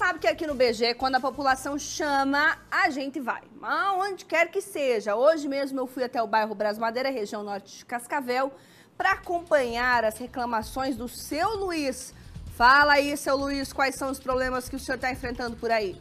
sabe que aqui no BG, quando a população chama, a gente vai. Aonde quer que seja. Hoje mesmo eu fui até o bairro Bras Madeira, região norte de Cascavel, para acompanhar as reclamações do seu Luiz. Fala aí, seu Luiz, quais são os problemas que o senhor está enfrentando por aí?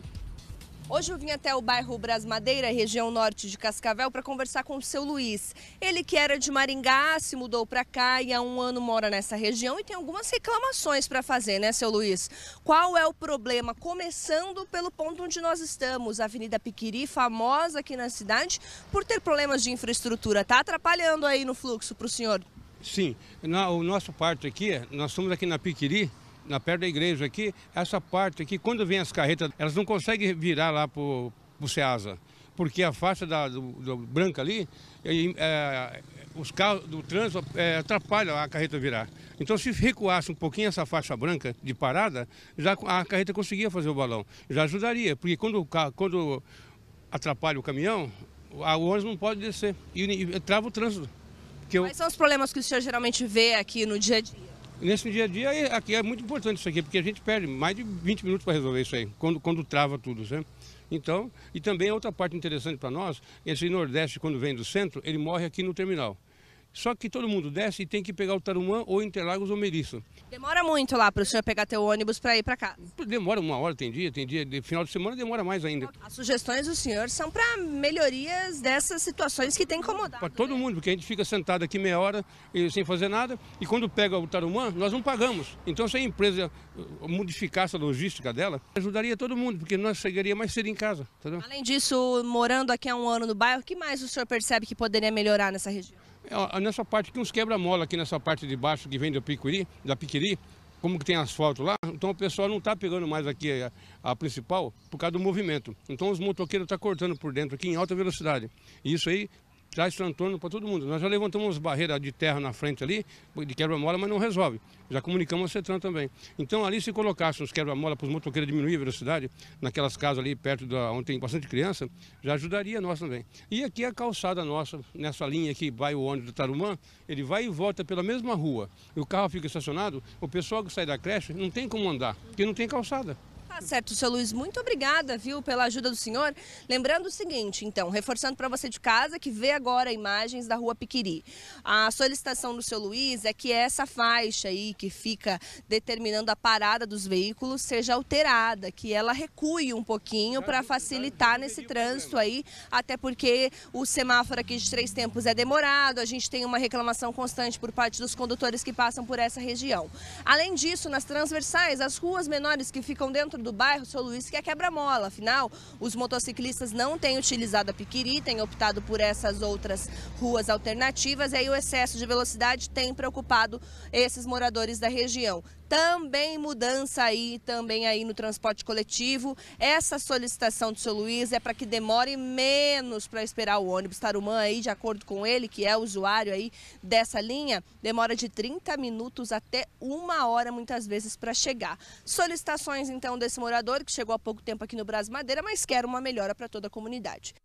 Hoje eu vim até o bairro Bras Madeira, região norte de Cascavel, para conversar com o seu Luiz. Ele que era de Maringá, se mudou para cá e há um ano mora nessa região e tem algumas reclamações para fazer, né, seu Luiz? Qual é o problema? Começando pelo ponto onde nós estamos, a Avenida Piquiri, famosa aqui na cidade, por ter problemas de infraestrutura. Está atrapalhando aí no fluxo para o senhor? Sim, na, o nosso parto aqui, nós estamos aqui na Piquiri, na perto da igreja aqui, essa parte aqui, quando vem as carretas, elas não conseguem virar lá para o Ceasa, porque a faixa da, do, do branca ali, é, os carros do trânsito é, atrapalham a carreta virar. Então, se recuasse um pouquinho essa faixa branca de parada, já a carreta conseguia fazer o balão. Já ajudaria, porque quando, quando atrapalha o caminhão, o ônibus não pode descer e, e, trava o trânsito. Quais são os problemas que o senhor geralmente vê aqui no dia a dia? nesse dia a dia, é, aqui é muito importante isso aqui, porque a gente perde mais de 20 minutos para resolver isso aí, quando, quando trava tudo, né? Então, e também outra parte interessante para nós, esse Nordeste, quando vem do centro, ele morre aqui no terminal. Só que todo mundo desce e tem que pegar o Tarumã ou Interlagos ou Meriço. Demora muito lá para o senhor pegar teu ônibus para ir para cá? Demora uma hora, tem dia, tem dia, de final de semana demora mais ainda. As sugestões do senhor são para melhorias dessas situações que tem incomodado. Para né? todo né? mundo, porque a gente fica sentado aqui meia hora sem fazer nada e quando pega o Tarumã, nós não pagamos. Então se a empresa eh, modificasse a logística dela, ajudaria todo mundo, porque nós chegaria mais cedo em casa. Entendeu? Além disso, morando aqui há um ano no bairro, o que mais o senhor percebe que poderia melhorar nessa região? É, nessa parte aqui, uns quebra-mola aqui nessa parte de baixo que vem do Piquiri, da Piquiri, como que tem asfalto lá, então o pessoal não está pegando mais aqui a, a, principal por causa do movimento. Então os motoqueiros estão tá cortando por dentro aqui em alta velocidade. E isso aí traz transtorno para todo mundo. Nós já levantamos barreiras de terra na frente ali, de quebra-mola, mas não resolve. Já comunicamos a CETRAN também. Então, ali se colocassem os quebra-mola para os motoqueiros diminuir a velocidade, naquelas casas ali perto da, onde tem bastante criança, já ajudaria nós também. E aqui é a calçada nossa, nessa linha que vai o ônibus do Tarumã, ele vai e volta pela mesma rua. E o carro fica estacionado, o pessoal que sai da creche não tem como andar, porque não tem calçada. Tá certo, seu Luiz, muito obrigada, viu, pela ajuda do senhor. Lembrando o seguinte, então, reforçando para você de casa que vê agora imagens da rua Piquiri. A solicitação do seu Luiz é que essa faixa aí que fica determinando a parada dos veículos seja alterada, que ela recue um pouquinho ah, para é facilitar nesse trânsito aí, até porque o semáforo aqui de três tempos é demorado, a gente tem uma reclamação constante por parte dos condutores que passam por essa região. Além disso, nas transversais, as ruas menores que ficam dentro do do bairro São Luís, que é quebra-mola. Afinal, os motociclistas não têm utilizado a Piquiri, têm optado por essas outras ruas alternativas e aí o excesso de velocidade tem preocupado esses moradores da região também mudança aí, também aí no transporte coletivo. Essa solicitação do seu Luiz é para que demore menos para esperar o ônibus. Tarumã aí, de acordo com ele, que é usuário aí dessa linha, demora de 30 minutos até uma hora muitas vezes para chegar. Solicitações então desse morador que chegou há pouco tempo aqui no Brasil Madeira, mas quer uma melhora para toda a comunidade.